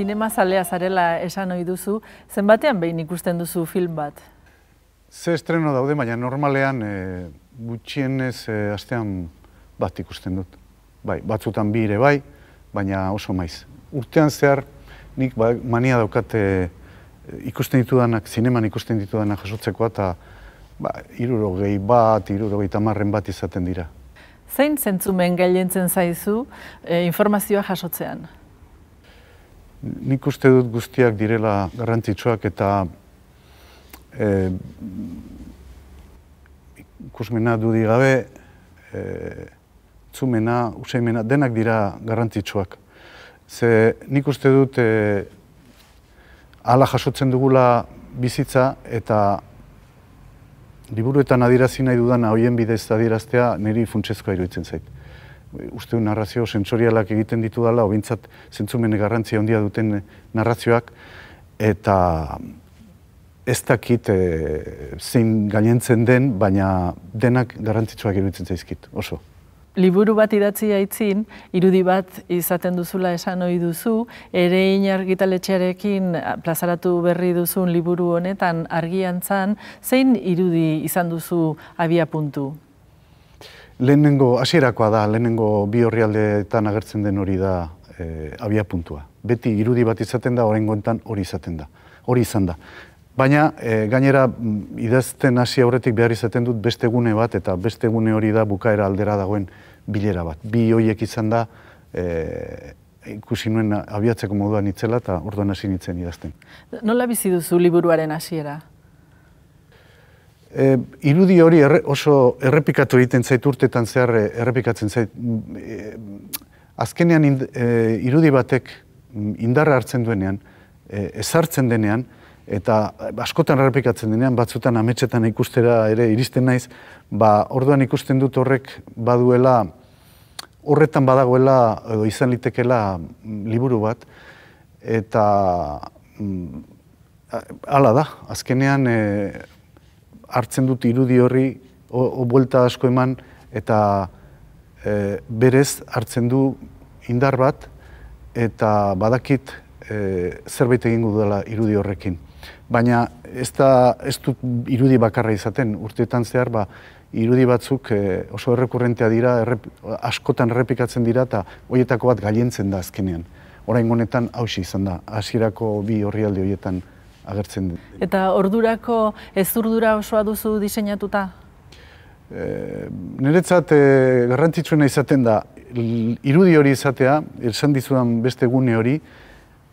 zinema zalea zarela esan ohi duzu, zenbatean behin ikusten duzu film bat? Ze estreno daude, baina normalean e, gutxienez e, astean bat ikusten dut. Bai, batzutan bi ere bai, baina oso maiz. Urtean zehar nik ba, mania daukat eh, ikusten ditudanak, zineman ikusten ditudanak jasotzeko eta ba, iruro gehi bat, iruro gehi tamarren bat izaten dira. Zein zentzumen gailentzen zaizu informazioa jasotzean? nik uste dut guztiak direla garrantzitsuak eta e, ikusmena dudik gabe, e, tzumena, usaimena, denak dira garrantzitsuak. Ze nik uste dut e, ala jasotzen dugula bizitza eta liburuetan adierazi nahi dudana hoien bidez adieraztea niri funtsezkoa iruditzen zait uste narrazio sensorialak egiten ditu dela, obintzat zentzumene garrantzi ondia duten narrazioak, eta ez dakit e, zein gainentzen den, baina denak garrantzitsuak iruditzen zaizkit, oso. Liburu bat idatzi aitzin, irudi bat izaten duzula esan ohi duzu, ere inargitaletxearekin plazaratu berri duzun liburu honetan argian zan, zein irudi izan duzu abia puntu Lehenengo, hasierakoa da, lehenengo bi horrialdeetan agertzen den hori da e, abia puntua. Beti irudi bat izaten da, horrengo enten hori izaten da. Hori izan da. Baina, e, gainera, mm, idazten hasi aurretik behar izaten dut beste gune bat, eta beste gune hori da bukaera aldera dagoen bilera bat. Bi hoiek izan da, e, ikusi nuen abiatzeko moduan itzela, eta orduan hasi nintzen idazten. Nola bizi duzu liburuaren hasiera? E, irudi hori oso errepikatu egiten zait urtetan zehar eh, errepikatzen zait. Eh, azkenean irudi batek indarra hartzen duenean, e, ezartzen denean, eta askotan errepikatzen denean, batzutan ametsetan ikustera ere iristen naiz, ba, orduan ikusten dut horrek baduela, horretan badagoela edo izan litekela mm, liburu bat, eta... Mm, Ala da, azkenean hartzen dut irudi horri o vuelta asko eman eta e, berez hartzen du indar bat eta badakit e, zerbait egingo dela irudi horrekin baina ez da ez dut irudi bakarra izaten urteetan zehar ba irudi batzuk e, oso errekurrentea dira askotan errepikatzen dira eta hoietako bat gailentzen da azkenean oraingo honetan hausi izan da hasierako bi horrialde hoietan agertzen Eta ordurako ez urdura osoa duzu diseinatuta? E, niretzat e, garrantzitsuena izaten da, irudi hori izatea, esan dizudan beste gune hori,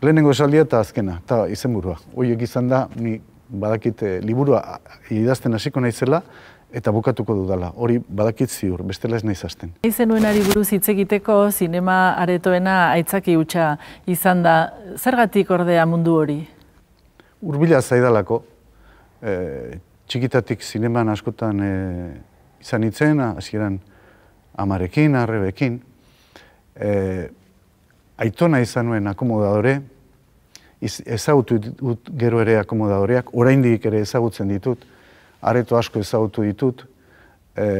lehenengo esaldia eta azkena, eta izen burua. izan da, ni badakit e, liburua idazten hasiko naizela, eta bukatuko dudala. Hori badakit ziur, bestela ez nahi zazten. Izen nuen ari buruz hitz egiteko zinema aretoena aitzaki hutsa izan da. Zergatik ordea mundu hori? urbila zaidalako, e, txikitatik zineman askotan e, izan itzen, hasieran amarekin, arrebekin, e, aitona izan nuen akomodadore, iz, ezagutu dut gero ere akomodadoreak, oraindik ere ezagutzen ditut, areto asko ezagutu ditut, e,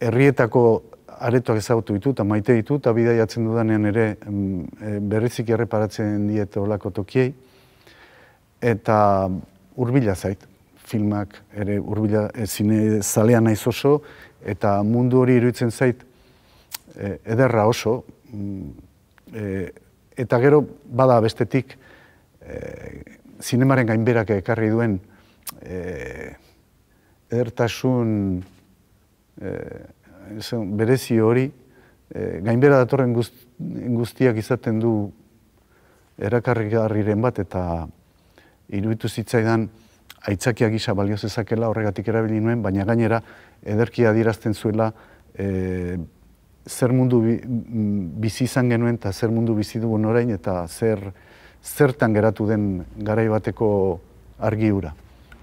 errietako aretoak ezagutu ditu eta maite ditu eta bidai dudanean ere e, berrizik erreparatzen diet olako tokiei. Eta hurbila zait, filmak, ere urbila e, zine zalean naiz oso eta mundu hori iruditzen zait e, ederra oso. Mm, eta gero bada bestetik e, zinemaren gainberak ekarri duen e, berezi hori, eh, gainbera datorren guztiak izaten du erakarri bat, eta iruditu zitzaidan aitzakiak gisa balio zezakela horregatik erabili nuen, baina gainera ederkia adierazten zuela eh, zer mundu bizi izan genuen eta zer mundu bizi dugun orain eta zer zertan geratu den garaibateko bateko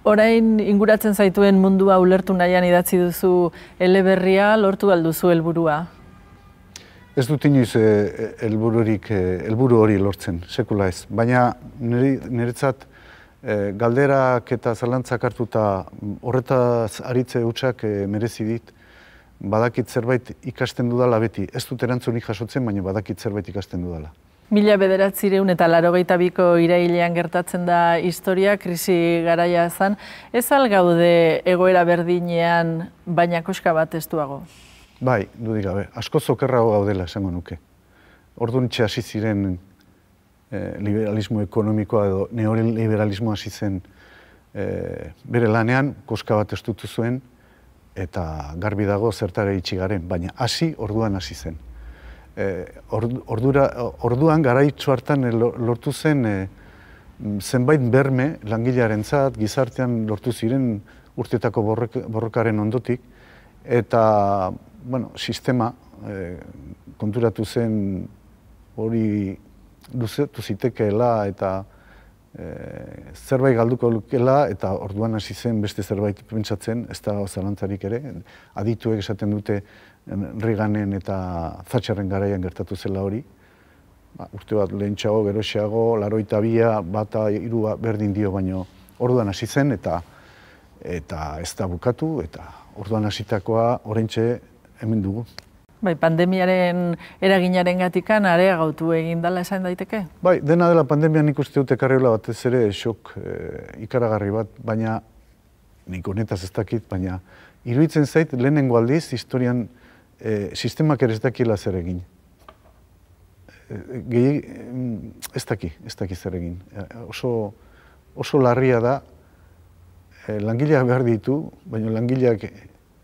Orain inguratzen zaituen mundua ulertu nahian idatzi duzu eleberria, lortu alduzu helburua. Ez dut inoiz eh, helbururik, eh, helburu hori lortzen, sekula ez. Baina niretzat eh, galderak eta zalantzak hartu eta horretaz aritze hutsak merezi dit, badakit zerbait ikasten dudala beti. Ez dut erantzunik jasotzen, baina badakit zerbait ikasten dudala. Mila bederatzireun eta laro gaitabiko irailean gertatzen da historia, krisi garaia zen. Ez gaude egoera berdinean, baina koska bat ez duago? Bai, dudik gabe. Asko zokerra gaudela esango nuke. Orduan hasi ziren eh, liberalismo ekonomikoa edo neoren liberalismo hasi eh, bere lanean, koska bat ez zuen, eta garbi dago zertare itxigaren, baina hasi orduan hasi zen. Eh, ordura, orduan garaitzu hartan eh, lortu zen eh, zenbait berme langilearen zat, gizartean lortu ziren urtetako borrokaren ondotik, eta bueno, sistema e, konturatu zen hori luzetu zitekeela eta Eh, zerbait galduko lukela eta orduan hasi zen beste zerbait pentsatzen, ez da zalantzarik ere, adituek esaten dute riganen eta zatxarren garaian gertatu zela hori, ba, urte bat lehentxago, geroxeago, laroita bia, bata, irua, berdin dio baino, orduan hasi zen eta eta ez da bukatu eta orduan hasitakoa oraintxe hemen dugu. Bai, pandemiaren eraginaren gatikan are gautu egin dala esan daiteke? Bai, dena dela pandemia nik uste dut ekarriola bat ez ere esok eh, ikaragarri bat, baina nik honetaz ez dakit, baina iruditzen zait lehenengo aldiz historian e, sistemak ere ez dakila zer egin. E, ez daki, ez daki zer egin. oso, oso larria da langileak behar ditu, baina langileak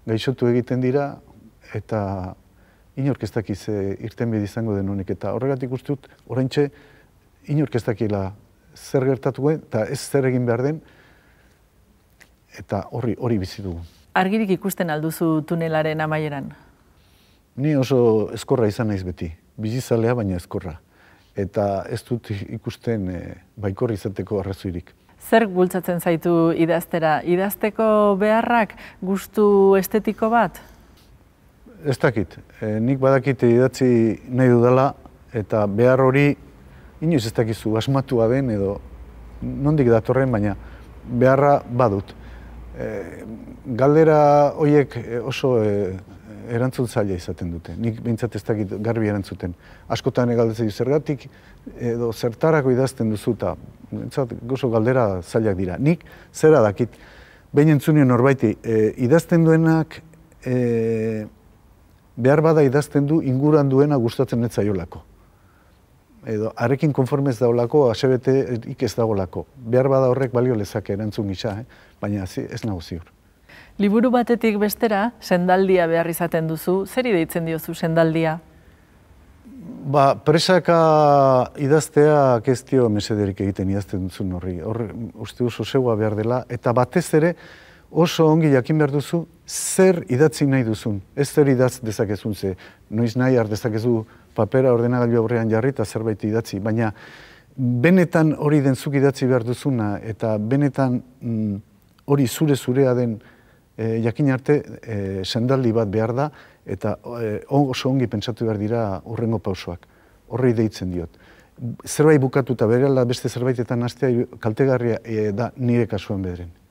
gaixotu egiten dira, eta inorkestakiz ez eh, irten bide izango den honik eta horregatik uste dut oraintxe dakila zer gertatu eta ez zer egin behar den eta horri hori bizi dugu. Argirik ikusten alduzu tunelaren amaieran. Ni oso eskorra izan naiz beti. Bizizalea baina eskorra. Eta ez dut ikusten e, eh, baikor izateko arrazoirik. Zer bultzatzen zaitu idaztera? Idazteko beharrak gustu estetiko bat? ez dakit, eh, nik badakite idatzi nahi dudala, eta behar hori, inoiz ez dakizu, asmatu den edo nondik datorren, baina beharra badut. E, galdera horiek eh, oso e, erantzun zaila izaten dute. Nik behintzat ez dakit garbi erantzuten. Askotan egaldezei zergatik edo zertarako idazten duzuta. Behintzat gozo galdera zailak dira. Nik zera dakit, behin entzunio norbaiti, idazten duenak e, behar bada idazten du inguran duena gustatzen ez Edo, arekin konformez daolako, asebete ik ez daolako. Behar bada horrek balio lezake erantzun gisa, eh? baina ez nago ziur. Liburu batetik bestera, sendaldia behar izaten duzu, zer deitzen diozu sendaldia? Ba, presaka idaztea kestio mesederik egiten idazten duzu norri, Hor, uste duzu zeua behar dela, eta batez ere, oso ongi jakin behar duzu, zer idatzi nahi duzun. Ez zer idatzi dezakezun, ze noiz nahi hart dezakezu papera ordenagailu aurrean jarri eta zerbait idatzi. Baina, benetan hori denzuk idatzi behar duzuna eta benetan mm, hori zure-zurea den eh, jakin arte eh, sendaldi bat behar da eta eh, oso ongi pentsatu behar dira horrengo pausoak. Horre deitzen diot. Zerbait bukatu eta berela beste zerbaitetan hastea kaltegarria da nire kasuan bederen.